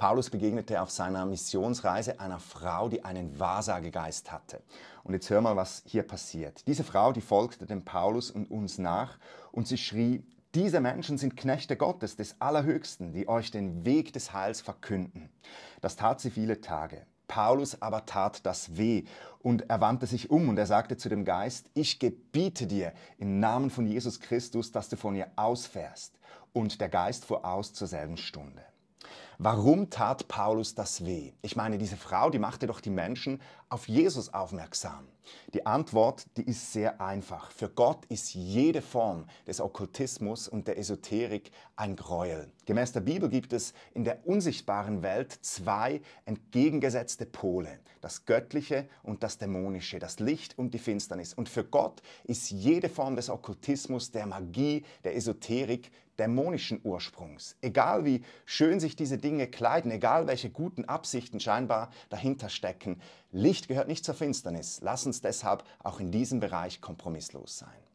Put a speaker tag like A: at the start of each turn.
A: Paulus begegnete auf seiner Missionsreise einer Frau, die einen Wahrsagegeist hatte. Und jetzt hör mal, was hier passiert. Diese Frau, die folgte dem Paulus und uns nach und sie schrie, diese Menschen sind Knechte Gottes, des Allerhöchsten, die euch den Weg des Heils verkünden. Das tat sie viele Tage. Paulus aber tat das weh und er wandte sich um und er sagte zu dem Geist, ich gebiete dir im Namen von Jesus Christus, dass du von ihr ausfährst. Und der Geist fuhr aus zur selben Stunde. Warum tat Paulus das weh? Ich meine, diese Frau, die machte doch die Menschen auf Jesus aufmerksam. Die Antwort, die ist sehr einfach. Für Gott ist jede Form des Okkultismus und der Esoterik ein Gräuel. Gemäß der Bibel gibt es in der unsichtbaren Welt zwei entgegengesetzte Pole, das Göttliche und das Dämonische, das Licht und die Finsternis. Und für Gott ist jede Form des Okkultismus, der Magie, der Esoterik dämonischen Ursprungs. Egal wie schön sich diese Dinge kleiden, egal welche guten Absichten scheinbar dahinter stecken, Licht gehört nicht zur Finsternis. Lass uns deshalb auch in diesem Bereich kompromisslos sein.